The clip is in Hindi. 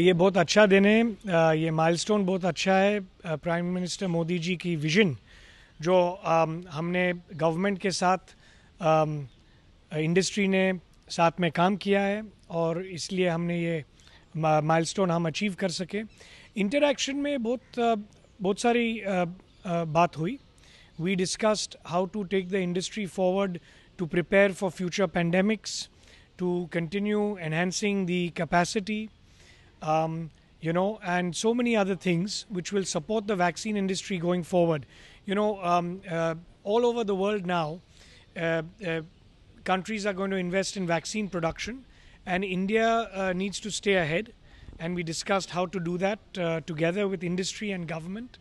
ये बहुत अच्छा दिन है ये माइलस्टोन बहुत अच्छा है प्राइम मिनिस्टर मोदी जी की विजन जो हमने गवर्नमेंट के साथ इंडस्ट्री ने साथ में काम किया है और इसलिए हमने ये माइलस्टोन हम अचीव कर सके इंटरेक्शन में बहुत बहुत सारी बात हुई we discussed how to take the industry forward to prepare for future pandemics to continue enhancing the capacity um, you know, and so many other things which will support the vaccine industry going forward. You know, um, uh, all over the world now, uh, uh, countries are going to invest in vaccine production, and India uh, needs to stay ahead. And we discussed how to do that uh, together with industry and government.